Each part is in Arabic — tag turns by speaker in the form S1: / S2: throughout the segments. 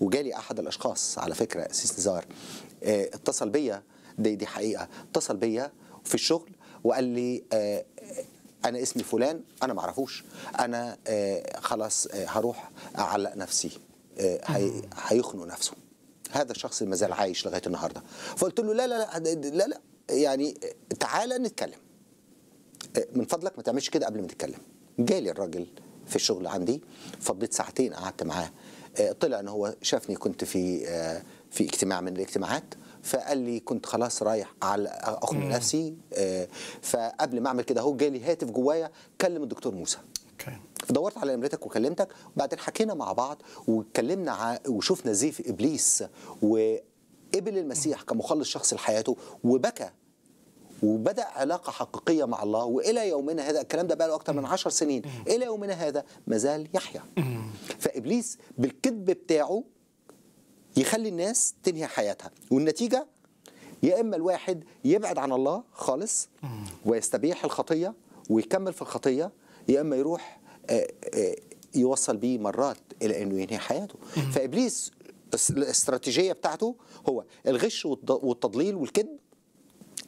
S1: وجالي احد الاشخاص على فكره اسيس نزار آه، اتصل بيا دي دي حقيقه اتصل بيا في الشغل وقال لي آه، انا اسمي فلان انا ما اعرفوش انا آه، خلاص هروح اعلق نفسي هيخنق نفسه هذا الشخص ما زال عايش لغايه النهارده فقلت له لا لا لا لا لا يعني تعالى نتكلم من فضلك ما تعملش كده قبل ما تتكلم جالي الراجل في الشغل عندي فضيت ساعتين قعدت معاه آه، طلع ان هو شافني كنت في آه، في اجتماع من الاجتماعات فقال لي كنت خلاص رايح على اخنق نفسي آه، فقبل ما اعمل كده هو جالي هاتف جوايا كلم الدكتور موسى فدورت على نمرتك وكلمتك وبعدين حكينا مع بعض واتكلمنا وشفنا زيف ابليس وقبل المسيح كمخلص شخصي لحياته وبكى وبدا علاقه حقيقيه مع الله والى يومنا هذا الكلام ده بقى له اكتر من عشر سنين الى يومنا هذا ما زال يحيا فابليس بالكذب بتاعه يخلي الناس تنهي حياتها والنتيجه يا اما الواحد يبعد عن الله خالص ويستبيح الخطيه ويكمل في الخطيه يا اما يروح آه، آه، يوصل بيه مرات الى انه ينهي حياته فابليس الاستراتيجيه بتاعته هو الغش والتضليل والكذب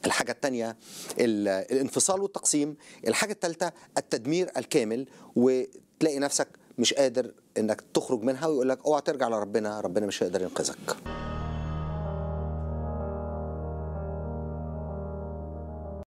S1: الحاجة الثانية الانفصال والتقسيم الحاجة الثالثة التدمير الكامل وتلاقي نفسك مش قادر انك تخرج منها ويقول لك اوعى ترجع لربنا ربنا مش هيقدر ينقذك